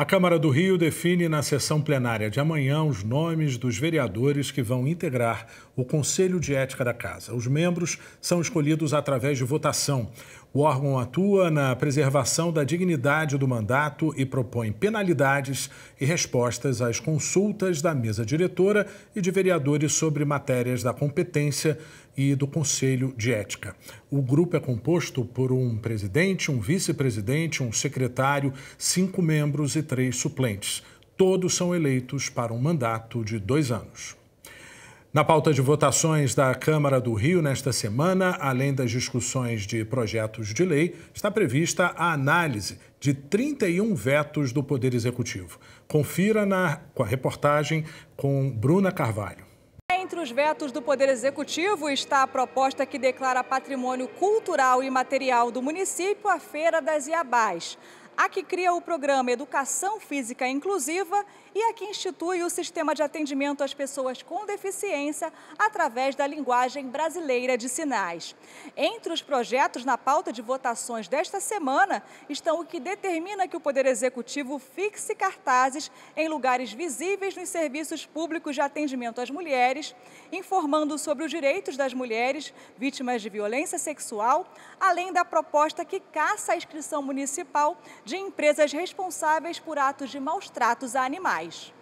A Câmara do Rio define na sessão plenária de amanhã os nomes dos vereadores que vão integrar o Conselho de Ética da Casa. Os membros são escolhidos através de votação. O órgão atua na preservação da dignidade do mandato e propõe penalidades e respostas às consultas da mesa diretora e de vereadores sobre matérias da competência e do Conselho de Ética. O grupo é composto por um presidente, um vice-presidente, um secretário, cinco membros e três suplentes. Todos são eleitos para um mandato de dois anos. Na pauta de votações da Câmara do Rio nesta semana, além das discussões de projetos de lei, está prevista a análise de 31 vetos do Poder Executivo. Confira na com a reportagem com Bruna Carvalho. Entre os vetos do Poder Executivo está a proposta que declara patrimônio cultural e material do município a Feira das Iabás a que cria o programa Educação Física Inclusiva e a que institui o sistema de atendimento às pessoas com deficiência através da linguagem brasileira de sinais. Entre os projetos na pauta de votações desta semana estão o que determina que o Poder Executivo fixe cartazes em lugares visíveis nos serviços públicos de atendimento às mulheres, informando sobre os direitos das mulheres vítimas de violência sexual, além da proposta que caça a inscrição municipal de de empresas responsáveis por atos de maus tratos a animais.